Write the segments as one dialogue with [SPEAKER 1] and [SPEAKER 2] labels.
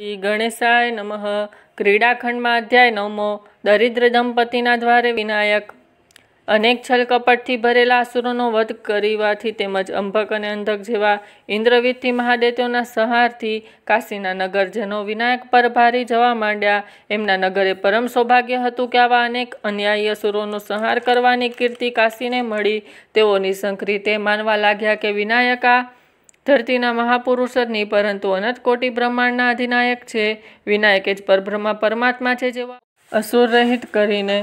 [SPEAKER 1] શ્રી ગણેશાય નમઃ ક્રીડાખંડમાં અધ્યાય નવમો દરિદ્ર દંપતિના દ્વારે વિનાયક અનેક છલકપટથી ભરેલા અસુરોનો વધ કરવાથી તેમજ અંભક અને અંધક જેવા ઇન્દ્રવિદથી મહાદેવના સહારથી કાશીના નગરજનો વિનાયક પર ભારી જવા માંડ્યા એમના નગરે પરમ સૌભાગ્ય હતું કે આવા અનેક અન્યાયી અસુરોનો સંહાર કરવાની કીર્તિ કાશીને મળી તેઓની નિસંક રીતે માનવા લાગ્યા કે વિનાયક આ ધરતીના મહાપુરુષ જ નહીં પરંતુ અનંત બ્રહ્માંડના અધિનાયક છે વિનાયક જ પરબ્રહ્મા પરમાત્મા છે જેવા અસુર રહિત કરીને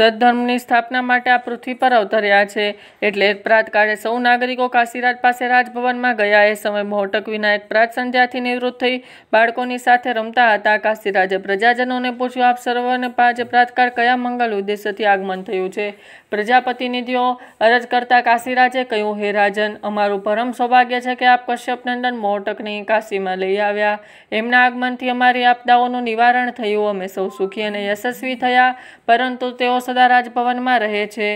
[SPEAKER 1] સદધર્મની સ્થાપના માટે આ પૃથ્વી પર અવતર્યા છે એટલે પ્રાતકાળે સૌ નાગરિકો કાશીરાજ પાસે રાજભવનમાં ગયા એ સમય મોહટક વિનાયક પ્રાત સંધ્યાથી નિવૃત્ત થઈ બાળકોની સાથે રમતા હતા કાશીરાજે પ્રજાજનોને પૂછ્યું આપ સર્વને પાંચે પ્રાતકાળ કયા મંગલ ઉદ્દેશ્યથી આગમન થયું છે પ્રજાપ્રતિનિધિઓ અરજ કરતા કાશીરાજે કહ્યું હે રાજન અમારું પરમ સૌભાગ્ય છે કે આપ કશ્યપ નંદન મોહટકની કાશીમાં લઈ આવ્યા એમના આગમનથી અમારી આપદાઓનું નિવારણ થયું અમે સૌ સુખી અને યશસ્વી થયા પરંતુ તેઓ સદા રાજભવનમાં રહે છે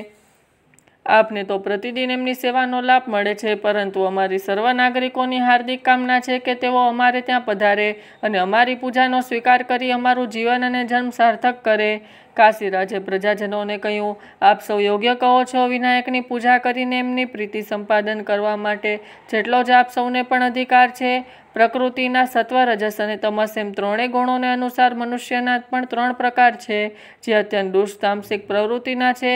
[SPEAKER 1] આપને તો પ્રતિદિન એમની સેવાનો લાભ મળે છે પરંતુ અમારી સર્વ નાગરિકોની હાર્દિક કામના છે કે તેઓ અમારે ત્યાં પધારે અને અમારી પૂજાનો સ્વીકાર કરી અમારું જીવન અને જન્મ સાર્થક કરે કાશીરાજે પ્રજાજનોને કહ્યું આપ સૌ યોગ્ય કહો છો વિનાયકની પૂજા કરીને એમની પ્રીતિ સંપાદન કરવા માટે જેટલો જ આપ સૌને પણ અધિકાર છે પ્રકૃતિના સત્વ રજસ અને તમસ એમ ત્રણેય ગુણોને અનુસાર મનુષ્યના પણ ત્રણ પ્રકાર છે જે અત્યંત દુષ્તામસિક પ્રવૃત્તિના છે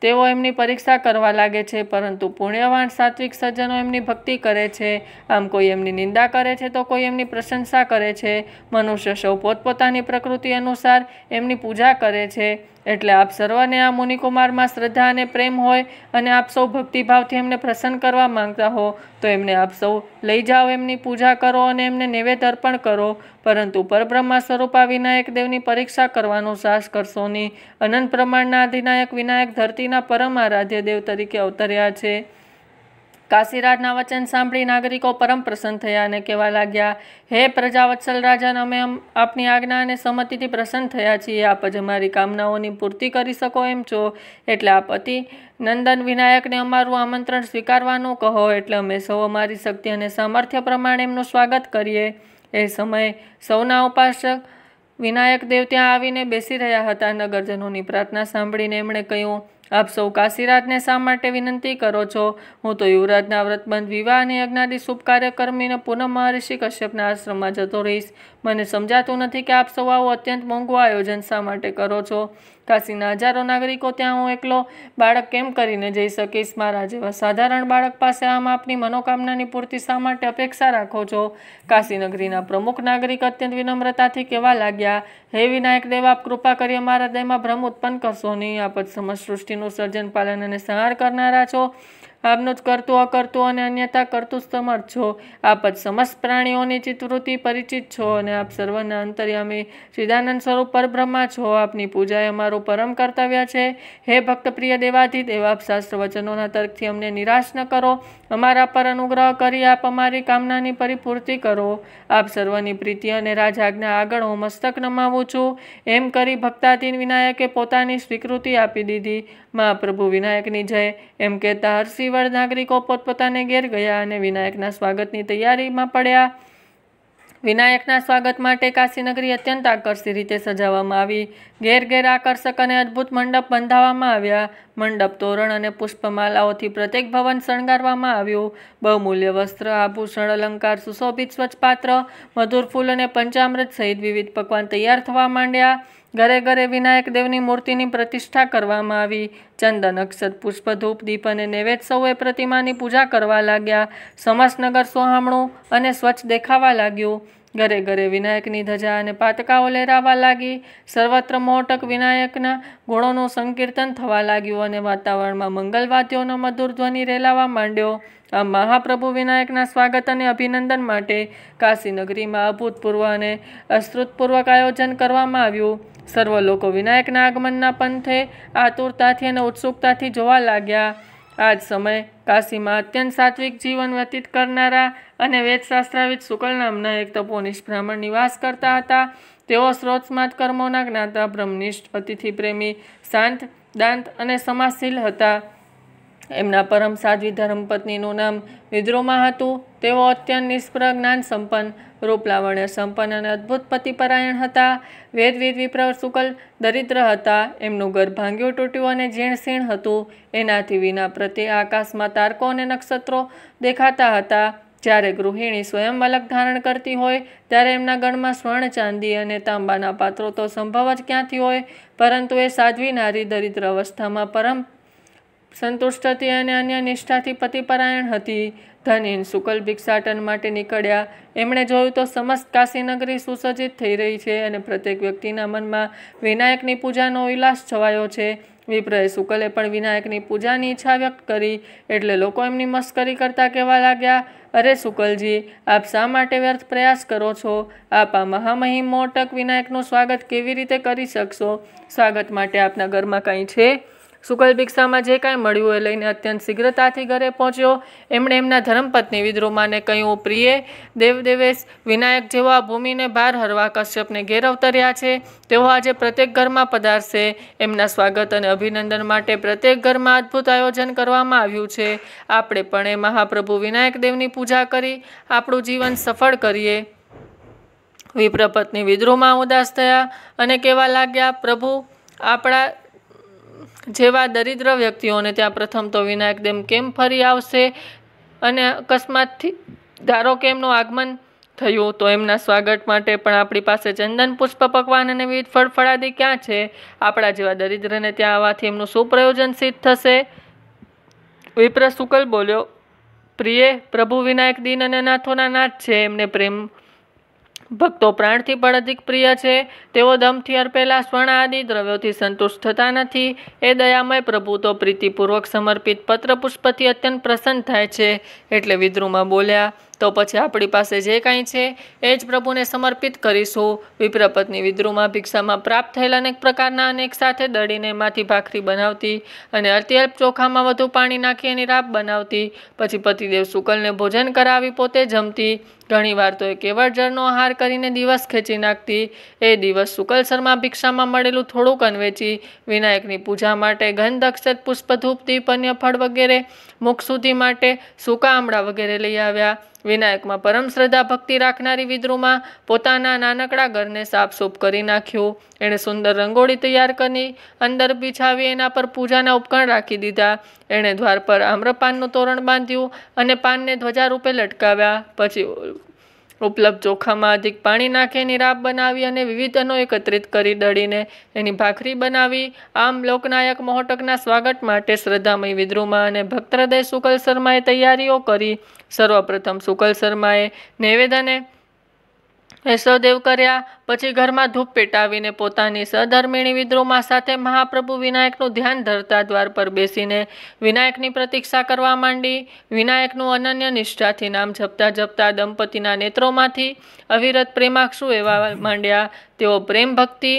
[SPEAKER 1] તેઓ એમની પરીક્ષા કરવા લાગે છે પરંતુ પુણ્યવાન સાત્વિક સજ્જનો એમની ભક્તિ કરે છે આમ કોઈ એમની નિંદા કરે છે તો કોઈ એમની પ્રશંસા કરે છે મનુષ્ય સૌ પોતપોતાની પ્રકૃતિ અનુસાર એમની પૂજા કરે છે એટલે આપ સર્વને આ મુનિકુમારમાં શ્રદ્ધા અને પ્રેમ હોય અને આપ સૌ ભક્તિભાવથી એમને પ્રસન્ન કરવા માંગતા હો તો એમને આપ સૌ લઈ જાઓ એમની પૂજા કરો અને એમને નૈવેદ્ય અર્પણ કરો પરંતુ પરબ્રહ્મા સ્વરૂપા વિનાયક દેવની પરીક્ષા કરવાનો સાહસ કરશો નહીં અનંત પ્રમાણના અધિનાયક વિનાયક ધરતીના પરમ આરાધ્ય દેવ તરીકે અવતર્યા છે કાશીરાજના વચન સાંભળી નાગરિકો પરમ પ્રસન્ન થયા અને કહેવા લાગ્યા હે પ્રજાવત્સલ રાજાને અમે આપની આજ્ઞા અને સંમતિથી પ્રસન્ન થયા છીએ આપ જ અમારી કામનાઓની પૂર્તિ કરી શકો એમ છો એટલે આપ અતિ નંદન વિનાયકને અમારું આમંત્રણ સ્વીકારવાનું કહો એટલે અમે સૌ અમારી શક્તિ અને સામર્થ્ય પ્રમાણે એમનું સ્વાગત કરીએ એ સમયે સૌના ઉપાસક વિનાયક દેવ ત્યાં આવીને બેસી રહ્યા હતા નગરજનોની પ્રાર્થના સાંભળીને એમણે કહ્યું આપ સૌ કાશીરાજને શા માટે વિનંતી કરો છો હું તો યુવરાજના વ્રતબંધ વિવાહ અને યજ્ઞાદિ શુભ કાર્યકર્મીને કર્મીને પુનઃ મહર્ષિ કશ્યપના આશ્રમમાં જતો રહીશ મને સમજાતું નથી કે આપ સૌ આવું અત્યંત મોંઘું આયોજન શા માટે કરો છો કાશીના હજારો નાગરિકો ત્યાં હું એકલો બાળક કેમ કરીને જઈ શકીશ મારા જેવા સાધારણ બાળક પાસે આમ આપની મનોકામનાની પૂર્તિ શા માટે અપેક્ષા રાખો છો કાશીનગરીના પ્રમુખ નાગરિક અત્યંત વિનમ્રતાથી કેવા લાગ્યા હે વિનાયક દેવ આપ કૃપા કરી અમારા દેહમાં ભ્રમ ઉત્પન્ન કરશો નહીં આપત સમજ સૃષ્ટિ સર્જન પાલન અને સંહાર કરનારા છો આપનું જ કરતું અકરતું અને અન્યતા કરતું સમર્થ છો આપ જ સમસ્ત પ્રાણીઓની ચિતવૃત્તિ પરિચિત છો અને આપ સર્વના અંતર્યામી સિદ્ધાનંદ સ્વરૂપ પરબ્રહ્મા છો આપની પૂજા એ અમારું પરમ કર્તવ્ય છે હે ભક્તપ્રિય દેવાધિદેવ આપ શાસ્ત્ર વચનોના તર્કથી અમને નિરાશ ન કરો અમારા પર અનુગ્રહ કરી આપ અમારી કામનાની પરિપૂર્તિ કરો આપ સર્વની પ્રીતિ અને રાજાજ્ઞા આગળ હું મસ્તક નમાવું છું એમ કરી ભક્તાધીન વિનાયકે પોતાની સ્વીકૃતિ આપી દીધી મહાપ્રભુ વિનાયકની જય એમ કહેતા હર્ષિ પરિવાર નાગરિકો પોતપોતાને ઘેર ગયા અને વિનાયકના સ્વાગતની તૈયારીમાં પડ્યા વિનાયકના સ્વાગત માટે કાશીનગરી અત્યંત આકર્ષિત રીતે સજાવવામાં આવી ઘેર ઘેર આકર્ષક અને અદ્ભુત મંડપ બંધાવવામાં આવ્યા મંડપ તોરણ અને પુષ્પમાલાઓથી પ્રત્યેક ભવન શણગારવામાં આવ્યું બહુમૂલ્ય વસ્ત્ર આભૂષણ અલંકાર સુશોભિત સ્વચ્છ પાત્ર મધુર ફૂલ અને પંચામૃત સહિત વિવિધ પકવાન તૈયાર થવા માંડ્યા ઘરે ઘરે વિનાયક દેવની મૂર્તિની પ્રતિષ્ઠા કરવામાં આવી ચંદન અક્ષત પુષ્પ દીપ અને નૈવેદ્ય સૌએ પ્રતિમાની પૂજા કરવા લાગ્યા સમાસનગર સોહામણું અને સ્વચ્છ દેખાવા લાગ્યું ઘરે ઘરે વિનાયકની ધજા અને પાતકાઓ લહેરાવા લાગી સર્વત્ર મોટક વિનાયકના ગુણોનું સંકીર્તન થવા લાગ્યું અને વાતાવરણમાં મંગલવાદ્યોનો મધુર ધ્વનિ રેલાવા માંડ્યો આ મહાપ્રભુ વિનાયકના સ્વાગત અને અભિનંદન માટે કાશીનગરીમાં અભૂતપૂર્વ અને અશ્રુતપૂર્વક આયોજન કરવામાં આવ્યું સર્વ લોકો વિનાયકના આગમનના પંથે આતુરતાથી અને ઉત્સુકતાથી જોવા લાગ્યા આ જ સમયે કાશીમાં અત્યંત સાત્વિક જીવન વ્યતીત કરનારા અને વેદશાસ્ત્રાવિદ શુકલ નામના એક તપો નિષ્ભ્રામણ નિવાસ કરતા હતા તેઓ સ્ત્રોતસ્માત કર્મોના જ્ઞાતા બ્રહ્મનિષ્ઠ અતિથિ પ્રેમી શાંત દાંત અને સમાજશીલ હતા એમના પરમ સાધ્વી ધર્મપત્નીનું નામ વિદ્રોમાં હતું તેઓ અત્યંત નિષ્પ્ર જ્ઞાન સંપન્ન રૂપલાવણ્ય સંપન્ન અને અદ્ભુત પતિપરાયણ હતા વેદવેદ વિપ્ર શુકલ દરિદ્ર હતા એમનું ઘર ભાંગ્યું તૂટ્યું અને જીણસીણ હતું એનાથી વિના પ્રત્યે આકાશમાં તારકો અને નક્ષત્રો દેખાતા હતા જ્યારે ગૃહિણી સ્વયં મલક ધારણ કરતી હોય ત્યારે એમના ગણમાં સ્વર્ણ ચાંદી અને તાંબાના પાત્રો તો સંભવ જ ક્યાંથી હોય પરંતુ એ સાધ્વી નારી દરિદ્ર અવસ્થામાં પરમ સંતુષ્ટ અને અન્ય નિષ્ઠાથી પતિપરાયણ હતી ધનિન શુકલ ભિક્ષાટન માટે નીકળ્યા એમણે જોયું તો સમસ્ત કાશીનગરી સુસજ્જિત થઈ રહી છે અને પ્રત્યેક વ્યક્તિના મનમાં વિનાયકની પૂજાનો ઉલ્લાસ છવાયો છે વિપ્રએ શુકલે પણ વિનાયકની પૂજાની ઈચ્છા વ્યક્ત કરી એટલે લોકો એમની મસ્કરી કરતા કહેવા લાગ્યા અરે શુકલજી આપ શા માટે વ્યર્થ પ્રયાસ કરો છો આપ આ મહામહિમ મોટક વિનાયકનું સ્વાગત કેવી રીતે કરી શકશો સ્વાગત માટે આપના ઘરમાં કંઈ છે શુકલ ભિક્ષામાં જે કાંઈ મળ્યું એ લઈને અત્યંત શીઘ્રતાથી ઘરે પહોંચ્યો એમણે એમના ધર્મપત્ની વિદ્રોમાને કહ્યું પ્રિય દેવદેવેશ વિનાયક જેવા ભૂમિને બહાર હરવા કશ્યપને ઘેર અવતર્યા છે તેઓ આજે પ્રત્યેક ઘરમાં પધારશે એમના સ્વાગત અને અભિનંદન માટે પ્રત્યેક ઘરમાં અદ્ભુત આયોજન કરવામાં આવ્યું છે આપણે પણ એ મહાપ્રભુ વિનાયક દેવની પૂજા કરી આપણું જીવન સફળ કરીએ વિપ્રપત્ની વિદ્રોહમાં ઉદાસ થયા અને કહેવા લાગ્યા પ્રભુ આપણા જેવા દરિદ્ર વ્યક્તિઓને ત્યાં પ્રથમ તો વિનાયક ડેમ કેમ ફરી આવશે અને અકસ્માતથી ધારો કે એમનું આગમન થયું તો એમના સ્વાગત માટે પણ આપણી પાસે ચંદન પુષ્પ પકવાન અને વિવિધ ફળ ક્યાં છે આપણા જેવા દરિદ્રને ત્યાં આવવાથી એમનું શું પ્રયોજન સિદ્ધ થશે વિપ્ર શુકલ બોલ્યો પ્રિય પ્રભુ વિનાયક દિન અને નાથોના નાથ છે એમને પ્રેમ ભક્તો પ્રાણથી પણ અધિક પ્રિય છે તેઓ દમથી અર્પેલા સ્વર્ણ આદિ દ્રવ્યોથી સંતુષ્ટ થતા નથી એ દયામય પ્રભુ તો પ્રીતિપૂર્વક સમર્પિત પત્ર પુષ્પથી અત્યંત પ્રસન્ન થાય છે એટલે વિદ્રુમાં બોલ્યા તો પછી આપણી પાસે જે કાંઈ છે એ જ પ્રભુને સમર્પિત કરીશું વિપ્રપતની વિદ્રોહમાં ભિક્ષામાં પ્રાપ્ત થયેલા અનેક પ્રકારના અનેક સાથે દળીને માથી ભાખરી બનાવતી અને અત્યલ્પ ચોખામાં વધુ પાણી નાખી એની રાબ બનાવતી પછી પતિદેવ શુકલને ભોજન કરાવી પોતે જમતી ઘણીવાર તો એ કેવળજળનો આહાર કરીને દિવસ ખેંચી નાખતી એ દિવસ શુકલ શર્મા ભિક્ષામાં મળેલું થોડુંક અન્વેચી વિનાયકની પૂજા માટે ઘન દક્ષત પુષ્પ ધૂપ દીપ અન્ય ફળ વગેરે મુખ સુધી માટે સૂકા આમળા વગેરે લઈ આવ્યા વિનાયકમાં પરમ શ્રદ્ધા ભક્તિ રાખનારી વિદ્રોમાં પોતાના નાનકડા ઘરને સાફસૂફ કરી નાખ્યું એણે સુંદર રંગોળી તૈયાર કરી અંદર બિછાવી એના પર પૂજાના ઉપકરણ રાખી દીધા એણે દ્વાર પર આમ્રપાનનું તોરણ બાંધ્યું અને પાનને ધ્વજા રૂપે લટકાવ્યા પછી ઉપલબ્ધ ચોખામાં અધિક પાણી નાખીને રાબ બનાવી અને વિવિધનો એકત્રિત કરી દળીને એની ભાખરી બનાવી આમ લોકનાયક મહોટકના સ્વાગત માટે શ્રદ્ધામય વિદ્રોમાં અને ભક્તહૃદય શુકલ શર્માએ તૈયારીઓ કરી સર્વપ્રથમ શુકલ શર્માએ નિવેદને યશોદેવ કર્યા પછી ઘરમાં ધૂપ પેટાવીને પોતાની સહધર્મિણી વિદ્રોમાં સાથે મહાપ્રભુ વિનાયકનું ધ્યાન ધરતા દ્વાર પર બેસીને વિનાયકની પ્રતીક્ષા કરવા માંડી વિનાયકનું અનન્ય નિષ્ઠાથી નામ જપતા જપતા દંપતીના નેત્રોમાંથી અવિરત પ્રેમાક્ષુ એવા માંડ્યા તેઓ પ્રેમ ભક્તિ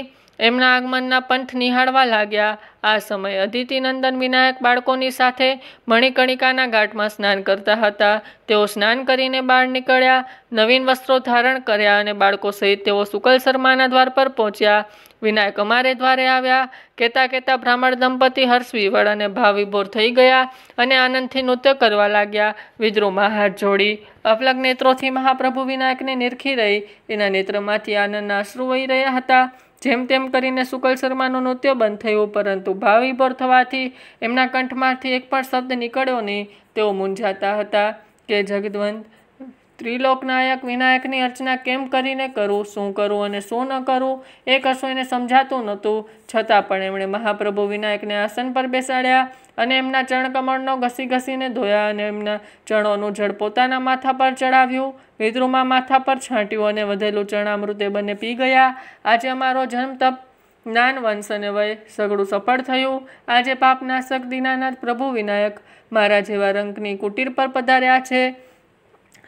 [SPEAKER 1] એમના આગમનના પંથ નિહાળવા લાગ્યા આ સમયે અદિતિનંદન વિનાયક બાળકોની સાથે મણિકણિકાના ઘાટમાં સ્નાન કરતા હતા તેઓ સ્નાન કરીને બહાર નીકળ્યા નવીન વસ્ત્રો ધારણ કર્યા અને બાળકો સહિત તેઓ શુકલ શર્માના દ્વાર પર પહોંચ્યા વિનાયક અમારે દ્વારે આવ્યા કહેતા કહેતા બ્રાહ્મણ દંપતી હર્ષ વિવળ અને ભાવિભોર થઈ ગયા અને આનંદથી નૃત્ય કરવા લાગ્યા વિદ્રોમાં હાથ જોડી અફલગ નેત્રોથી મહાપ્રભુ વિનાયકને નિરખી રહી એના નેત્રમાંથી આનંદના અશ્રુ વહી રહ્યા હતા જેમ તેમ કરીને શુકલ શર્માનો નૃત્ય બંધ થયું પરંતુ ભાવ થવાથી એમના કંઠમાંથી એક પણ શબ્દ નીકળ્યો નહીં તેઓ મૂંઝાતા હતા કે જગદવંત ત્રિલોકનાયક વિનાયકની અર્ચના કેમ કરીને કરું શું કરું અને શું ન કરું એ કશું એને સમજાતું નહોતું છતાં પણ એમણે મહાપ્રભુ વિનાયકને આસન પર બેસાડ્યા અને એમના ચરણકમળનો ઘસી ઘસીને ધોયા અને એમના ચણોનું જળ પોતાના માથા પર ચડાવ્યું વિદ્રુમાં માથા પર છાંટ્યું અને વધેલું ચરણામૃતે બંને પી ગયા આજે અમારો જન્મ તપ જ્ઞાન વંશ અને વય સગડું સફળ થયું આજે પાપનાશક દિનાનાથ પ્રભુ વિનાયક મારા જેવા રંગની કુટીર પર પધાર્યા છે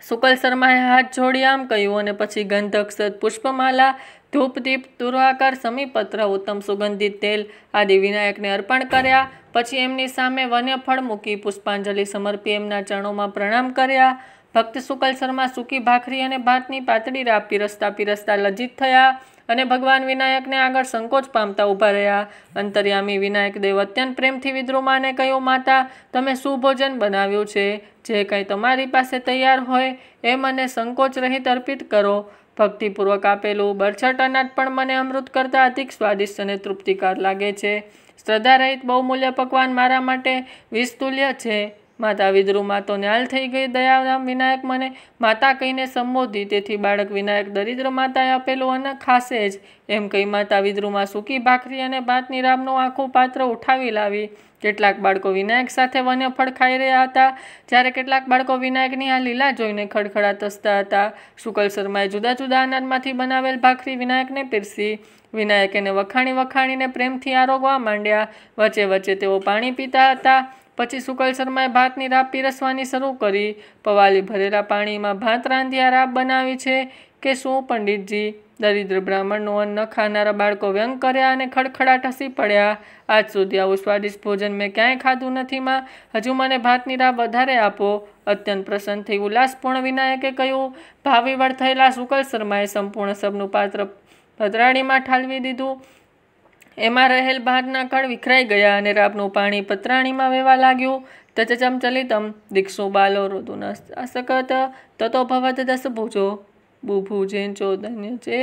[SPEAKER 1] શુકલ શર્માએ હાથ જોડી આમ કહ્યું અને પછી ગંધકસદ પુષ્પમાલા ધૂપદીપ તુર્વાકર સમીપત્ર ઉત્તમ સુગંધિત તેલ આદિ વિનાયકને અર્પણ કર્યા પછી એમની સામે ફળ મૂકી પુષ્પાંજલિ સમર્પી એમના ચરણોમાં પ્રણામ કર્યા ભક્ત શુકલ શર્મા સૂકી ભાખરી અને ભાતની પાતળી રાપ રસતા પીરસતા લજ્જિત થયા અને ભગવાન વિનાયકને આગળ સંકોચ પામતા ઊભા રહ્યા અંતર્યામી વિનાયક દેવ અત્યંત પ્રેમથી વિદ્રુમાને કહ્યું માતા તમે શું ભોજન બનાવ્યું છે જે કંઈ તમારી પાસે તૈયાર હોય એ મને સંકોચ રહિત અર્પિત કરો ભક્તિપૂર્વક આપેલું બરછટ અનાજ પણ મને અમૃત કરતાં અધિક સ્વાદિષ્ટ અને તૃપ્તિકાર લાગે છે શ્રદ્ધારહિત બહુમૂલ્ય પકવાન મારા માટે વિસ્તુલ્ય છે માતા વિદ્રુમાં તો ન્યાલ થઈ ગઈ દયારામ વિનાયક મને માતા કહીને સંબોધી તેથી બાળક વિનાયક દરિદ્ર માતાએ આપેલું અને ખાસે જ એમ કહી માતા વિદ્રુમાં સૂકી ભાખરી અને ભાતની રામનું આખું પાત્ર ઉઠાવી લાવી કેટલાક બાળકો વિનાયક સાથે વન્યફળ ખાઈ રહ્યા હતા જ્યારે કેટલાક બાળકો વિનાયકની આ લીલા જોઈને ખડખડા તસતા હતા શુકલ શર્માએ જુદા જુદા અનાજમાંથી બનાવેલ ભાખરી વિનાયકને પીરસી વિનાયક વખાણી વખાણીને પ્રેમથી આરોગવા માંડ્યા વચ્ચે વચ્ચે તેઓ પાણી પીતા હતા પછી શુકલ શર્માએ ભાતની રાબ પીરસવાની શરૂ કરી પવાલી ભરેલા પાણીમાં ભાત રાંધ્યા આ રાબ બનાવી છે કે શું પંડિતજી દરિદ્ર બ્રાહ્મણનું અન્ન ન ખાનારા બાળકો વ્યંગ કર્યા અને ખડખડાટ હસી પડ્યા આજ સુધી આવું સ્વાદિષ્ટ ભોજન મેં ક્યાંય ખાધું નથી માં હજુ મને ભાતની રાહ વધારે આપો અત્યંત પ્રસન્ન થઈ ઉલ્લાસપૂર્ણ વિનાયકે કહ્યું ભાવિવડ થયેલા શુકલ શર્માએ સંપૂર્ણ સબનું પાત્ર ભદ્રાણીમાં ઠાલવી દીધું એમાં રહેલ ભાતના કણ વિખરાઈ ગયા અને રાબનું પાણી પતરાણીમાં વહેવા લાગ્યું તચચમ ચલિતમ દીક્ષુ બાલો ન અસકત તતો ભવત દસ ભુજો બુભુજેન ચોદન્ય છે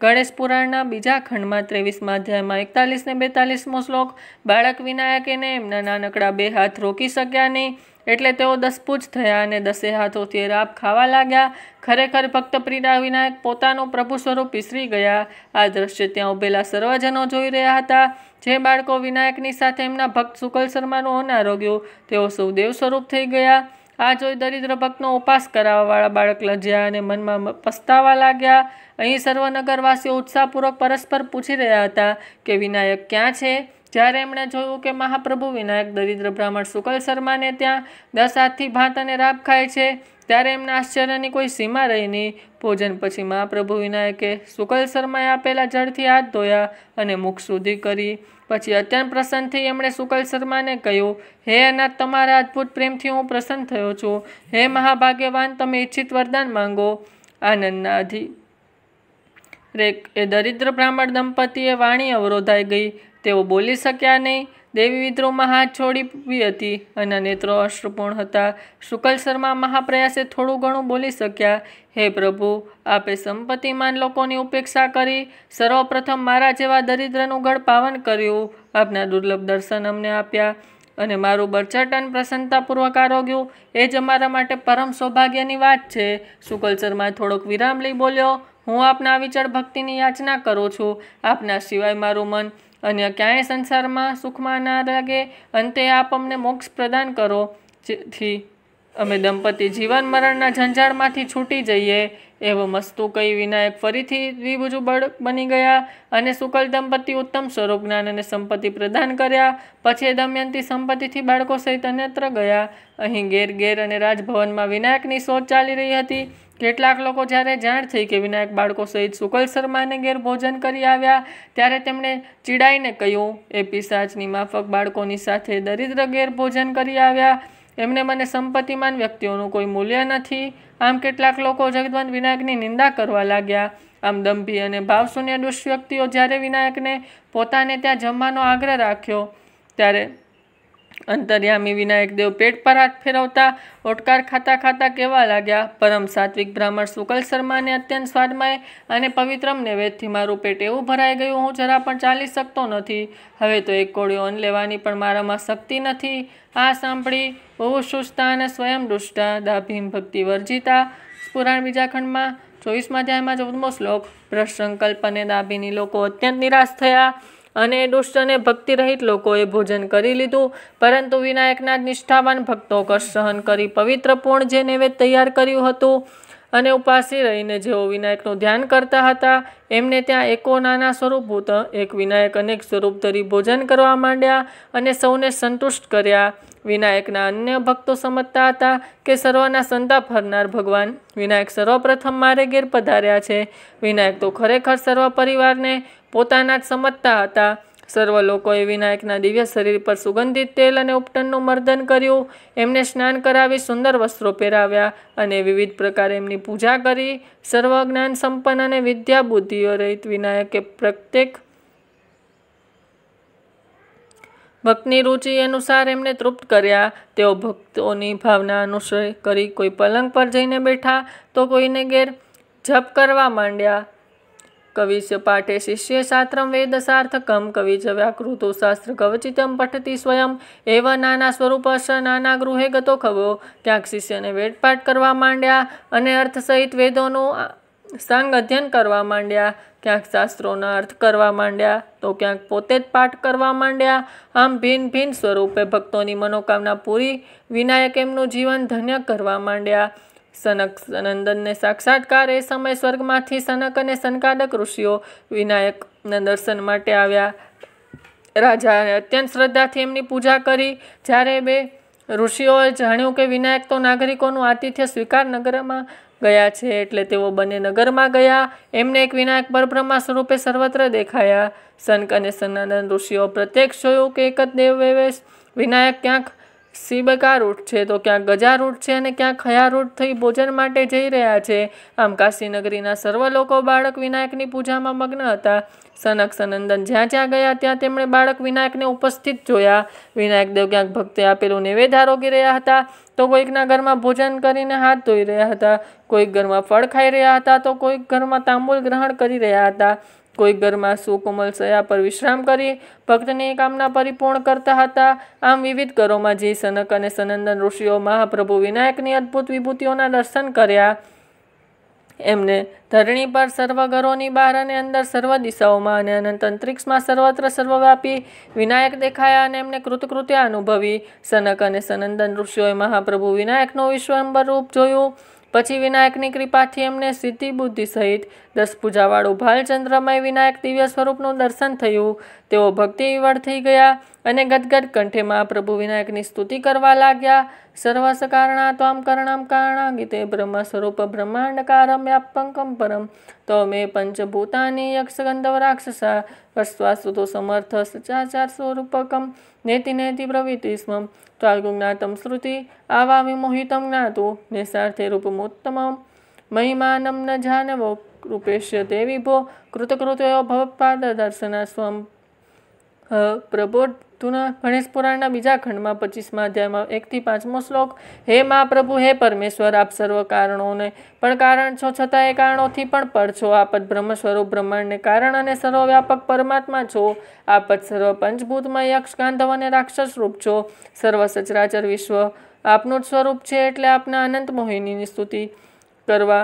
[SPEAKER 1] ગણેશ પુરાણના બીજા ખંડમાં ત્રેવીસ માધ્યાયમાં એકતાલીસ ને બેતાલીસમો શ્લોક બાળક વિનાયક એને એમના નાનકડા બે હાથ રોકી શક્યા નહીં એટલે તેઓ દસપૂજ થયા અને દસે હાથોથી રાપ ખાવા લાગ્યા ખરેખર ભક્ત પ્રીડા વિનાયક પોતાનું પ્રભુ સ્વરૂપ વિસરી ગયા આ દ્રશ્ય ત્યાં ઉભેલા સર્વજનો જોઈ રહ્યા હતા જે બાળકો વિનાયકની સાથે એમના ભક્ત શુકલ શર્માનું અનારોગ્યું તેઓ સૌ સ્વરૂપ થઈ ગયા આ જોઈ દરિદ્ર ભક્તનો ઉપાસ કરાવવાવાળા બાળક લજ્યા અને મનમાં પસ્તાવા લાગ્યા અહીં સર્વનગરવાસીઓ ઉત્સાહપૂર્વક પરસ્પર પૂછી રહ્યા હતા કે વિનાયક ક્યાં છે જ્યારે એમણે જોયું કે મહાપ્રભુ વિનાયક દરિદ્ર બ્રાહ્મણ શુકલ શર્માને ત્યાં દસ હાથથી ભાત અને રાબ ખાય છે ત્યારે એમના આશ્ચર્યની કોઈ સીમા રહી નહીં ભોજન પછી મહાપ્રભુ વિનાયકે શુકલ શર્માએ આપેલા જળથી હાથ ધોયા અને મુખ શુદ્ધિ કરી પછી અત્યંત પ્રસન્નથી એમણે શુકલ શર્માને કહ્યું હે અનાથ તમારા અદ્ભુત પ્રેમથી હું પ્રસન્ન થયો છું હે મહાભાગ્યવાન તમે ઈચ્છિત વરદાન માંગો આનંદના અધિ રેક એ દરિદ્ર બ્રાહ્મણ દંપતીએ વાણી અવરોધાઈ ગઈ તેઓ બોલી શક્યા નહીં દેવી વિદ્રોહમાં હાથ છોડી હતી અને નેત્રો અશ્રુપૂર્ણ હતા શુકલ શર્મા મહાપ્રયાસે થોડું ઘણું બોલી શક્યા હે પ્રભુ આપે સંપત્તિમાન લોકોની ઉપેક્ષા કરી સર્વપ્રથમ મારા જેવા દરિદ્રનું ગળ પાવન કર્યું આપના દુર્લભ દર્શન અમને આપ્યા અને મારું બરચટન પ્રસન્નતાપૂર્વક આરોગ્યું એ જ અમારા માટે પરમ સૌભાગ્યની વાત છે શુકલ શર્મા થોડોક વિરામ લઈ બોલ્યો હું આપના વિચાર ભક્તિની યાચના કરું છું આપના સિવાય મારું મન અન્ય ક્યાંય સંસારમાં સુખમાં ના લાગે અંતે આપ અમને મોક્ષ પ્રદાન કરો જેથી અમે દંપતી જીવન મરણના ઝંઝાળમાંથી છૂટી જઈએ એવો મસ્તુ કહી વિનાયક ફરીથી દ્વિભુજુ બળ બની ગયા અને સુકલ દંપતી ઉત્તમ સ્વરૂપ જ્ઞાન અને સંપત્તિ પ્રદાન કર્યા પછી દમયંતી સંપત્તિથી બાળકો સહિત અન્યત્ર ગયા અહીં ઘેર ઘેર અને રાજભવનમાં વિનાયકની શોધ ચાલી રહી હતી કેટલાક લોકો જ્યારે જાણ થઈ કે વિનાયક બાળકો સહિત શુકલ શર્માને ઘેર ભોજન કરી આવ્યા ત્યારે તેમણે ચીડાઈને કહ્યું એ પિશાચની માફક બાળકોની સાથે દરિદ્ર ઘેર ભોજન કરી આવ્યા એમને મને સંપત્તિમાન વ્યક્તિઓનું કોઈ મૂલ્ય નથી આમ કેટલાક લોકો જગદવંત વિનાયકની નિંદા કરવા લાગ્યા આમ દંભી અને ભાવશૂન્ય વ્યક્તિઓ જ્યારે વિનાયકને પોતાને ત્યાં જમવાનો આગ્રહ રાખ્યો ત્યારે અંતર્યામી વિનાયકદેવ પેટ પર હાથ ફેરવતા ઓટકાર ખાતા ખાતા કહેવા લાગ્યા પરમ સાત્વિક બ્રાહ્મણ શુકલ શર્માને અત્યંત સ્વાદમય અને પવિત્ર વેદથી મારું પેટ એવું ભરાઈ ગયું હું જરા પણ ચાલી શકતો નથી હવે તો એક કોળીઓ અન લેવાની પણ મારામાં શક્તિ નથી આ સાંભળી બહુ સુસ્તા અને સ્વયં દુષ્ટા દાભીમ ભક્તિ વર્જિતા પુરાણ બીજા ખંડમાં ચોવીસમાં અધ્યાયમાં ચૌદમો શ્લોક ભ્રષ્ટ સંકલ્પ અને દાભીની લોકો અત્યંત નિરાશ થયા અને દુષ્ટ અને ભક્તિરહિત લોકોએ ભોજન કરી લીધું પરંતુ વિનાયકના નિષ્ઠાવાન ભક્તો કશ સહન કરી પવિત્રપૂર્ણ જે નૈવેદ્ય તૈયાર કર્યું હતું અને ઉપાસી રહીને જેઓ વિનાયકનું ધ્યાન કરતા હતા એમને ત્યાં એકો નાના સ્વરૂપભૂત એક વિનાયક અનેક સ્વરૂપ ધરી ભોજન કરવા માંડ્યા અને સૌને સંતુષ્ટ કર્યા વિનાયકના અન્ય ભક્તો સમજતા હતા કે સર્વના સંતા ફરનાર ભગવાન વિનાયક સર્વપ્રથમ મારે ઘેર પધાર્યા છે વિનાયક તો ખરેખર સર્વ પરિવારને પોતાના જ સમજતા હતા સર્વ લોકોએ વિનાયકના દિવ્ય શરીર પર સુગંધિત તેલ અને ઉપટનનું મર્દન કર્યું એમને સ્નાન કરાવી સુંદર વસ્ત્રો પહેરાવ્યા અને વિવિધ પ્રકારે એમની પૂજા કરી સર્વ જ્ઞાન સંપન્ન અને વિદ્યા બુદ્ધિઓ રહિત વિનાયકે પ્રત્યેક ભક્તની રુચિ અનુસાર એમને તૃપ્ત કર્યા તેઓ ભક્તોની ભાવના અનુસરે કરી કોઈ પલંગ પર જઈને બેઠા તો કોઈને ઘેર જપ કરવા માંડ્યા કવિ પાઠે શિષ્ય શાસ્ત્રમ વેદ સાર્થકમ કવિ જ વ્યાકૃતો શાસ્ત્ર કવચિતમ પઠતી સ્વયં એવ નાના સ્વરૂપ નાના ગૃહે ગતો ખવો ક્યાંક શિષ્યને વેદપાઠ કરવા માંડ્યા અને અર્થ સહિત વેદોનું સંગ અધ્યયન કરવા માંડ્યા ક્યાંક શાસ્ત્રોના અર્થ કરવા માંડ્યા તો ક્યાંક પોતે જ પાઠ કરવા માંડ્યા આમ ભિન્ન ભિન્ન સ્વરૂપે ભક્તોની મનોકામના પૂરી વિનાયક એમનું જીવન ધન્ય કરવા માંડ્યા સનક નંદનને સાક્ષાત્કાર એ સમય સ્વર્ગમાંથી સનક અને સનકાદક ઋષિઓ વિનાયકના દર્શન માટે આવ્યા રાજાએ અત્યંત શ્રદ્ધાથી એમની પૂજા કરી જ્યારે બે ઋષિઓએ જાણ્યું કે વિનાયક તો નાગરિકોનું આતિથ્ય સ્વીકાર નગરમાં ગયા છે એટલે તેઓ બંને નગરમાં ગયા એમને એક વિનાયક પરબ્રહ્મા સ્વરૂપે સર્વત્ર દેખાયા સનક અને સનાનંદ ઋષિઓ પ્રત્યક્ષ જોયું કે એક જ દેવેશ વિનાયક ક્યાંક સિબકા રૂટ છે તો ક્યાં ગજા રૂટ છે અને ક્યાંક ખયા રૂટ થઈ ભોજન માટે જઈ રહ્યા છે આમ કાશીનગરીના સર્વ લોકો બાળક વિનાયકની પૂજામાં મગ્ન હતા સનક સનંદન જ્યાં જ્યાં ગયા ત્યાં તેમણે બાળક વિનાયકને ઉપસ્થિત જોયા વિનાયક દેવ ક્યાંક ભક્તે આપેલું નિવેદ આરોગી રહ્યા હતા તો કોઈકના ઘરમાં ભોજન કરીને હાથ ધોઈ રહ્યા હતા કોઈક ઘરમાં ફળ ખાઈ રહ્યા હતા તો કોઈક ઘરમાં તાંબુલ ગ્રહણ કરી રહ્યા હતા કોઈ ઘરમાં સુકોમલ સયા પર વિશ્રામ કરી ભક્તની કામના પરિપૂર્ણ કરતા હતા આમ વિવિધ ઘરોમાં જે સનક અને સનંદન ઋષિઓ મહાપ્રભુ વિનાયકની અદ્ભુત વિભૂતિઓના દર્શન કર્યા એમને ધરણી પર સર્વ ઘરોની બહાર અને અંદર સર્વ દિશાઓમાં અને અનંત અંતરિક્ષમાં સર્વત્ર સર્વવ્યાપી વિનાયક દેખાયા અને એમને કૃતકૃત્ય અનુભવી સનક અને સનંદન ઋષિઓએ મહાપ્રભુ વિનાયકનું વિશ્વંબર રૂપ જોયું પછી વિનાયકની કૃપાથી એમને સિદ્ધિ બુદ્ધિ સહિત દસ પૂજાવાળું ભાલચંદ્રમય વિનાયક દિવ્ય સ્વરૂપનું દર્શન થયું તેઓ ભક્તિ વિવળ થઈ ગયા અને ગદગદ કંઠે મહાપ્રભુ વિનાયકની સ્તુતિ કરવા લાગ્યા સર્વ સકારણા ત્વામ કરણામ કારણા ગીતે બ્રહ્મ સ્વરૂપ બ્રહ્માંડકારમ વ્યાપંકમ પરમ તો મે પંચભૂતાની યક્ષગંધવ રાક્ષસા વસ્વાસ્તુતો સમર્થ સચાચાર સ્વરૂપકમ નેતિ નેતિ પ્રવૃત્તિ સ્મ ત્વાગુજ્ઞાતમ શ્રુતિ આવા વિમોહિતમ જ્ઞાતું ને સાર્થે રૂપમોત્તમ મહિમાનમ ન જાનવો કૃપેશ્ય તે વિભો કૃતકૃતયો ભવપાદ દર્શના સ્વમ પ્રબોધ વસ્તુના ગણેશ પુરાણના બીજા ખંડમાં પચીસમાં અધ્યાયમાં એકથી પાંચમો શ્લોક હે મહાપ્રભુ હે પરમેશ્વર આપ સર્વ કારણોને પણ કારણ છો છતાં એ કારણોથી પણ પર છો આપદ બ્રહ્મ સ્વરૂપ બ્રહ્માંડને કારણ અને સર્વવ્યાપક પરમાત્મા છો આપદ સર્વ પંચભૂતમાં યક્ષ ગાંધવ અને રાક્ષસ રૂપ છો સર્વ સચરાચર વિશ્વ આપનું જ સ્વરૂપ છે એટલે આપના અનંત મોહિનીની સ્તુતિ કરવા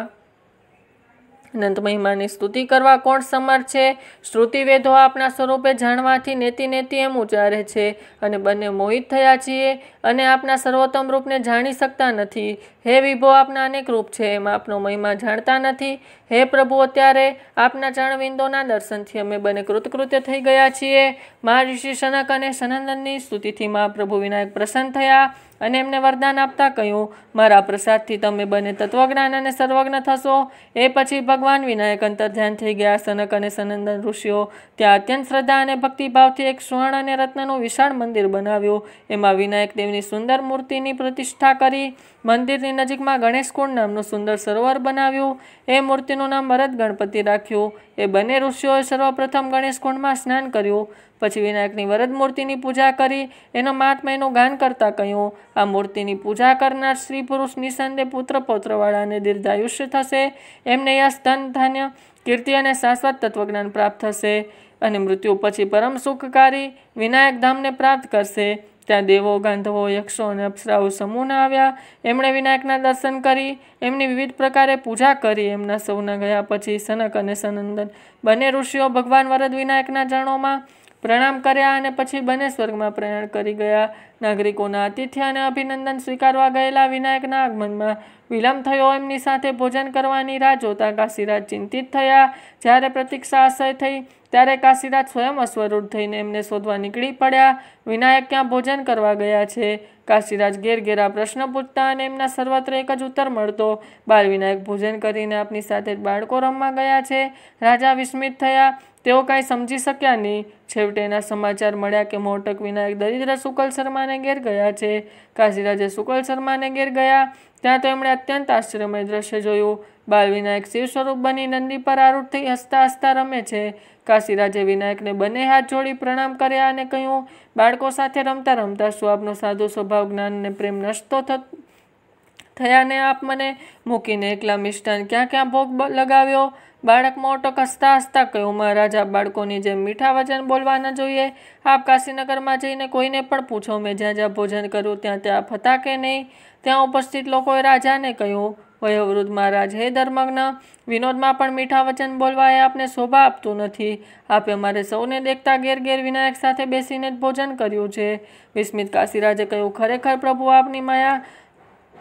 [SPEAKER 1] નંદ મહિમાની સ્તુતિ કરવા કોણ સમર્થ છે શ્રુતિવેદો આપના સ્વરૂપે જાણવાથી નેતિ નેતિ એમ ઉચ્ચારે છે અને બંને મોહિત થયા છીએ અને આપના સર્વોત્તમ રૂપને જાણી શકતા નથી હે વિભો આપના અનેક રૂપ છે એમ આપનો મહિમા જાણતા નથી હે પ્રભુ અત્યારે આપના ચરણવિંદોના દર્શનથી અમે બંને કૃતકૃત્ય થઈ ગયા છીએ ઋષિ શનક અને સનંદનની સ્તુતિથી મહાપ્રભુ વિનાયક પ્રસન્ન થયા અને એમને વરદાન આપતા કહ્યું મારા પ્રસાદથી તમે બંને તત્વજ્ઞાન અને સર્વજ્ઞ થશો એ પછી ભગવાન વિનાયક અંતર ધ્યાન થઈ ગયા સનક અને સનંદન ઋષિઓ ત્યાં અત્યંત શ્રદ્ધા અને ભક્તિભાવથી એક સુવર્ણ અને રત્નનું વિશાળ મંદિર બનાવ્યું એમાં વિનાયક દેવની સુંદર મૂર્તિની પ્રતિષ્ઠા કરી મંદિરની નજીકમાં ગણેશ કુંડ નામનું સુંદર સરોવર બનાવ્યું એ મૂર્તિનું નામ ભરત ગણપતિ રાખ્યું એ બંને ઋષિઓએ સર્વપ્રથમ ગણેશ કુંડમાં સ્નાન કર્યું પછી વિનાયકની વરદ મૂર્તિની પૂજા કરી એનો મહાત્મ્યનું ગાન કરતાં કહ્યું આ મૂર્તિની પૂજા કરનાર સ્ત્રી પુરુષ નિસંદે પુત્ર પૌત્રવાળાને દીર્ઘાયુષ્ય થશે એમને યશ ધન ધાન્ય કીર્તિ અને શાશ્વત તત્વજ્ઞાન પ્રાપ્ત થશે અને મૃત્યુ પછી પરમ સુખકારી વિનાયક ધામને પ્રાપ્ત કરશે ત્યાં દેવો ગાંધવો યક્ષો અને અપ્સરાઓ સમૂહના આવ્યા એમણે વિનાયકના દર્શન કરી એમની વિવિધ પ્રકારે પૂજા કરી એમના સૌના ગયા પછી સનક અને સનંદન બંને ઋષિઓ ભગવાન વરદ વિનાયકના ચરણોમાં પ્રણામ કર્યા અને પછી બંને સ્વર્ગમાં પ્રયાણ કરી ગયા નાગરિકોના આતિથ્ય અને અભિનંદન સ્વીકારવા ગયેલા વિનાયકના આગમનમાં વિલંબ થયો એમની સાથે ભોજન કરવાની રાહ જોતા કાશીરાજ ચિંતિત થયા જ્યારે પ્રતીક્ષા આશય થઈ ત્યારે કાશીરાજ સ્વયં અશ્વરૂઢ થઈને એમને શોધવા નીકળી પડ્યા વિનાયક ક્યાં ભોજન કરવા ગયા છે કાશીરાજ ઘેરઘેરા પ્રશ્ન પૂછતા અને એમના સર્વત્ર એક જ ઉત્તર મળતો બાળ વિનાયક ભોજન કરીને આપની સાથે બાળકો રમવા ગયા છે રાજા વિસ્મિત થયા તેઓ કાંઈ સમજી શક્યા નહીં છેવટે એના સમાચાર મળ્યા કે મોટક વિનાયક દરિદ્ર શુકલ શર્માને શર્માને ઘેર ગયા છે કાશીરાજે શુકલ શર્માને ઘેર ગયા ત્યાં તેમણે અત્યંત આશ્ચર્યમય દ્રશ્ય જોયું બાલ વિનાયક શિવ સ્વરૂપ બની નંદી પર આરૂઢ થઈ હસતા હસતા રમે છે કાશીરાજે વિનાયકને બંને હાથ જોડી પ્રણામ કર્યા અને કહ્યું બાળકો સાથે રમતા રમતા સ્વાબનો સાધુ સ્વભાવ જ્ઞાન અને પ્રેમ નષ્ટો થતો થયાને આપ મને મૂકીને એકલા મિષ્ટાન ક્યાં ક્યાં ભોગ લગાવ્યો બાળક મોટો કસતા હસતા કહ્યું મહારાજા બાળકોની જેમ મીઠા વચન બોલવાના જોઈએ આપ કાશીનગરમાં જઈને કોઈને પણ પૂછો મેં જ્યાં જ્યાં ભોજન કર્યું ત્યાં ત્યાં હતા કે નહીં ત્યાં ઉપસ્થિત લોકોએ રાજાને કહ્યું વયોવૃદ્ધ મહારાજ હે ધર્મગ્ન વિનોદમાં પણ મીઠા વચન બોલવા એ આપને શોભા આપતું નથી આપે અમારે સૌને દેખતા ગેર ગેર વિનાયક સાથે બેસીને જ ભોજન કર્યું છે વિસ્મિત કાશીરાજે કહ્યું ખરેખર પ્રભુ આપની માયા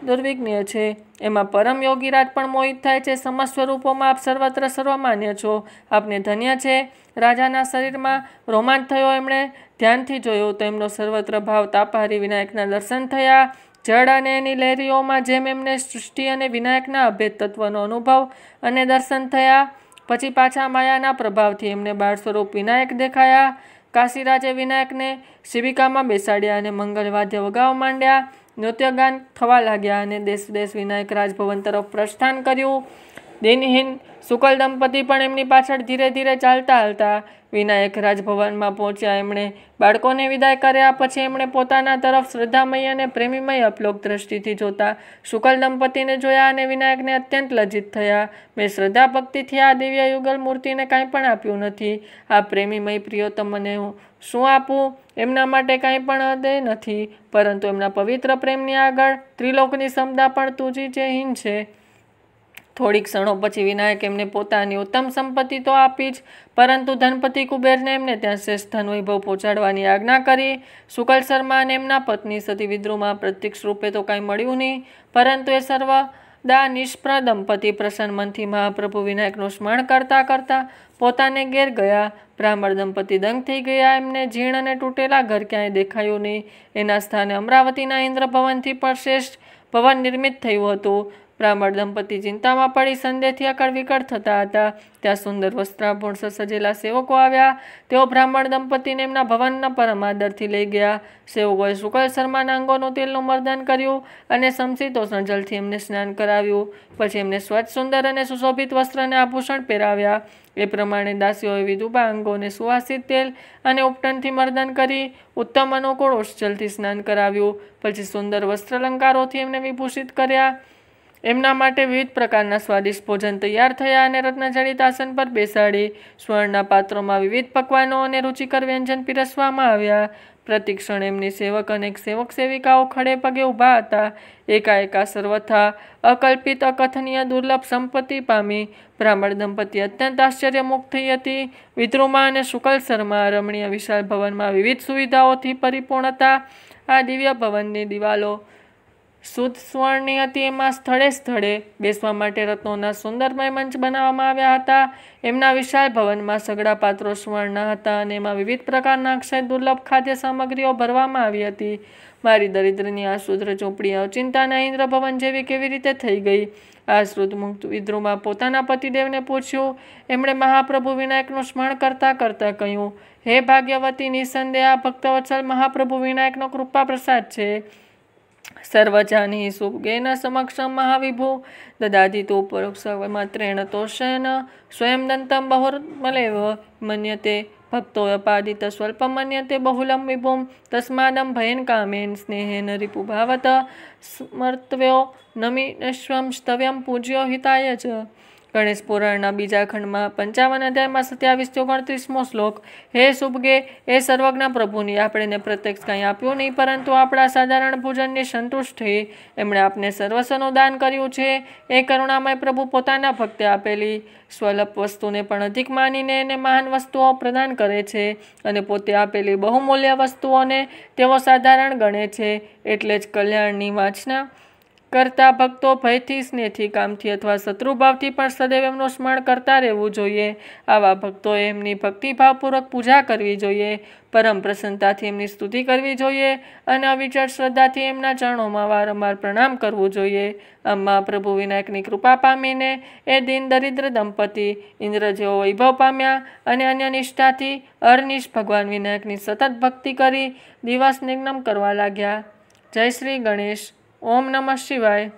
[SPEAKER 1] દુર્વિજ્ઞ છે એમાં પરમ યોગીરાજ પણ મોહિત થાય છે સમજ સ્વરૂપોમાં આપ સર્વત્ર સર્વમાન્ય છો આપને ધન્ય છે રાજાના શરીરમાં રોમાંચ થયો એમણે ધ્યાનથી જોયું તો એમનો સર્વત્ર ભાવ તાપહારી વિનાયકના દર્શન થયા જળ અને એની લહેરીઓમાં જેમ એમને સૃષ્ટિ અને વિનાયકના અભેદ તત્વનો અનુભવ અને દર્શન થયા પછી પાછા માયાના પ્રભાવથી એમને બાળ સ્વરૂપ વિનાયક દેખાયા કાશીરાજે વિનાયકને શિબિકામાં બેસાડ્યા અને મંગલવાદ્ય વગાવ માંડ્યા નૃત્યગાન થવા લાગ્યા અને દેશ દેશ વિનાયક રાજભવન તરફ પ્રસ્થાન કર્યું દિનહીન શુકલ દંપતી પણ એમની પાછળ ધીરે ધીરે ચાલતા હતા વિનાયક રાજભવનમાં પહોંચ્યા એમણે બાળકોને વિદાય કર્યા પછી એમણે પોતાના તરફ શ્રદ્ધામય અને પ્રેમીમય અપલોક દ્રષ્ટિથી જોતા શુકલ દંપતીને જોયા અને વિનાયકને અત્યંત લજ્જિત થયા મેં શ્રદ્ધા ભક્તિથી આ દિવ્ય યુગલ મૂર્તિને કાંઈ પણ આપ્યું નથી આ પ્રેમીમય પ્રિયોતમ મને શું આપું એમના માટે કાંઈ પણ હદે નથી પરંતુ એમના પવિત્ર પ્રેમની આગળ ત્રિલોકની સમદા પણ તુજી જે હિન છે થોડીક ક્ષણો પછી વિનાયક એમને પોતાની ઉત્તમ સંપત્તિ તો આપી જ પરંતુ ધનપતિ કુબેરને એમને ત્યાં શ્રેષ્ઠ વૈભવ પહોંચાડવાની આજ્ઞા કરી શુકલ શર્મા અને એમના પત્ની સતી વિદ્રોહમાં પ્રત્યક્ષ રૂપે તો કાંઈ મળ્યું નહીં પરંતુ એ સર્વ દા નિષ્પ્ર દંપતિ પ્રસન્ન મનથી મહાપ્રભુ વિનાયકનું સ્મરણ કરતાં કરતાં પોતાને ઘેર ગયા બ્રાહ્મણ દંપતિ દંગ થઈ ગયા એમને જીણ અને તૂટેલા ઘર ક્યાંય દેખાયું નહીં એના સ્થાને અમરાવતીના ઇન્દ્રભવનથી પણ શ્રેષ્ઠ ભવન નિર્મિત થયું હતું બ્રાહ્મણ દંપતિ ચિંતામાં પડી સંદેહથી અકળ વિકળ થતા હતા ત્યાં સુંદર વસ્ત્રાભૂણ સજેલા સેવકો આવ્યા તેઓ બ્રાહ્મણ દંપતીને એમના ભવનના પરમાદરથી લઈ ગયા સેવકોએ શુકલ શર્માના અંગોનું તેલનું મરદાન કર્યું અને સમસીતોષણ જલથી એમને સ્નાન કરાવ્યું પછી એમને સ્વચ્છ સુંદર અને સુશોભિત વસ્ત્રને આભૂષણ પહેરાવ્યા એ પ્રમાણે દાસીઓએ વિધુબા અંગોને સુવાસિત તેલ અને ઉપટનથી મર્દન કરી ઉત્તમ અનુકૂળ ઓશ્ચલથી સ્નાન કરાવ્યું પછી સુંદર વસ્ત્રલંકારોથી એમને વિભૂષિત કર્યા એમના માટે વિવિધ પ્રકારના સ્વાદિષ્ટ ભોજન તૈયાર થયા અને રત્નજડિત આસન પર બેસાડી સ્વર્ણના પાત્રોમાં વિવિધ પકવાનો અને રુચિકર વ્યંજન પીરસવામાં આવ્યા પ્રતિક્ષણ એમની સેવક અનેક સેવક સેવિકાઓ ખડે પગે ઊભા હતા એકાએકા સર્વથા અકલ્પિત અકથનીય દુર્લભ સંપત્તિ પામી બ્રાહ્મણ દંપતી અત્યંત આશ્ચર્યમુખ થઈ હતી વિદ્રુમા અને શુકલ શર્મા રમણીય વિશાળ ભવનમાં વિવિધ સુવિધાઓથી પરિપૂર્ણતા આ દિવ્ય ભવનની દિવાલો શુદ્ધ સ્વર્ણની હતી એમાં સ્થળે સ્થળે બેસવા માટે રત્નોના સુંદરમય મંચ બનાવવામાં આવ્યા હતા એમના વિશાળ ભવનમાં સગડા પાત્રો સુવર્ણના હતા અને એમાં વિવિધ પ્રકારના અક્ષય દુર્લભ ખાદ્ય સામગ્રીઓ ભરવામાં આવી હતી મારી દરિદ્રની આ શૂદ્ર ચોપડી અચિંતાના ઇન્દ્રભવન જેવી કેવી રીતે થઈ ગઈ આ મુક્ત વિદ્રોહમાં પોતાના પતિદેવને પૂછ્યું એમણે મહાપ્રભુ વિનાયકનું સ્મરણ કરતાં કરતાં કહ્યું હે ભાગ્યવતી નિસંદેહ આ ભક્તવત્સલ મહાપ્રભુ વિનાયકનો કૃપા પ્રસાદ છે સર્વજાની સુગેન સમક્ષમ મહાવિભો દદાતિ તો પરોક્ષવત્રેણ તોષેન સ્વયં દંતમ બહોર્મલેવ મન્યતે ભક્તો અપાદિત સ્વલ્પ મન્યતે બહુલમ વિભુમ તસ્માદમ ભયન કામેન સ્નેહેન રિપુભાવત સ્મર્તવ્યો નમી સ્તવ્યમ પૂજ્યો હિતાય જ ગણેશ પુરાણના બીજા ખંડમાં પંચાવન અધ્યાયમાં સત્યાવીસથી ઓગણત્રીસમો શ્લોક હે સુભગે એ સર્વજ્ઞ પ્રભુની આપણેને પ્રત્યક્ષ કંઈ આપ્યું નહીં પરંતુ આપણા સાધારણ ભોજનની સંતુષ્ટિ એમણે આપને સર્વસ્વનું દાન કર્યું છે એ કરુણામય પ્રભુ પોતાના ભક્તે આપેલી સ્વલભ વસ્તુને પણ અધિક માનીને એને મહાન વસ્તુઓ પ્રદાન કરે છે અને પોતે આપેલી બહુમૂલ્ય વસ્તુઓને તેઓ સાધારણ ગણે છે એટલે જ કલ્યાણની વાંચના કરતા ભક્તો ભયથી સ્નેહથી કામથી અથવા શત્રુભાવથી પણ સદૈવ એમનું સ્મરણ કરતા રહેવું જોઈએ આવા ભક્તોએ એમની ભક્તિભાવપૂર્વક પૂજા કરવી જોઈએ પરમ પ્રસન્નતાથી એમની સ્તુતિ કરવી જોઈએ અને અવિચળ શ્રદ્ધાથી એમના ચરણોમાં વારંવાર પ્રણામ કરવું જોઈએ અમ્મા પ્રભુ વિનાયકની કૃપા પામીને એ દિન દરિદ્ર દંપતિ ઇન્દ્ર જેવો વૈભવ પામ્યા અને અન્ય નિષ્ઠાથી અરનિશ ભગવાન વિનાયકની સતત ભક્તિ કરી દિવસ નિગ્નમ કરવા લાગ્યા જય શ્રી ગણેશ ઓમ નમઃ શિવાય